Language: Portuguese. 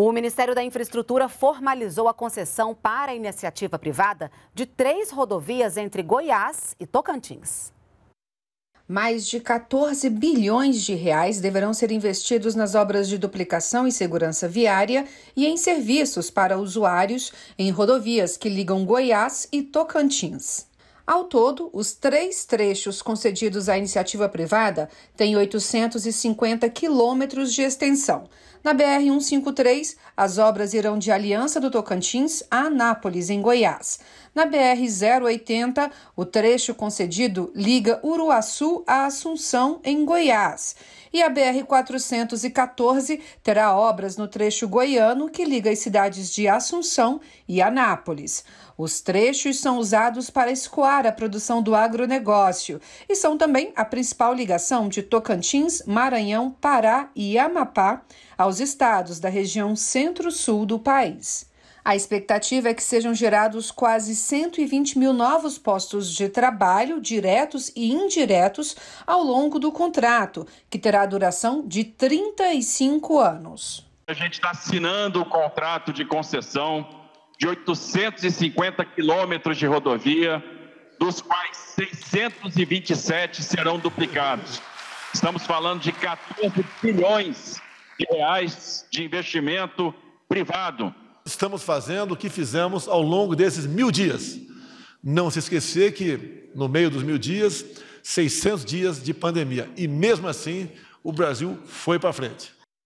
O Ministério da Infraestrutura formalizou a concessão para a iniciativa privada de três rodovias entre Goiás e Tocantins. Mais de 14 bilhões de reais deverão ser investidos nas obras de duplicação e segurança viária e em serviços para usuários em rodovias que ligam Goiás e Tocantins. Ao todo, os três trechos concedidos à iniciativa privada têm 850 quilômetros de extensão. Na BR-153, as obras irão de Aliança do Tocantins a Anápolis, em Goiás. Na BR-080, o trecho concedido liga Uruaçu a Assunção, em Goiás. E a BR-414 terá obras no trecho goiano que liga as cidades de Assunção e Anápolis. Os trechos são usados para escoar a produção do agronegócio e são também a principal ligação de Tocantins, Maranhão, Pará e Amapá aos estados da região centro-sul do país. A expectativa é que sejam gerados quase 120 mil novos postos de trabalho, diretos e indiretos, ao longo do contrato, que terá duração de 35 anos. A gente está assinando o contrato de concessão de 850 quilômetros de rodovia, dos quais 627 serão duplicados. Estamos falando de 14 bilhões de reais de investimento privado. Estamos fazendo o que fizemos ao longo desses mil dias. Não se esquecer que, no meio dos mil dias, 600 dias de pandemia. E mesmo assim, o Brasil foi para frente.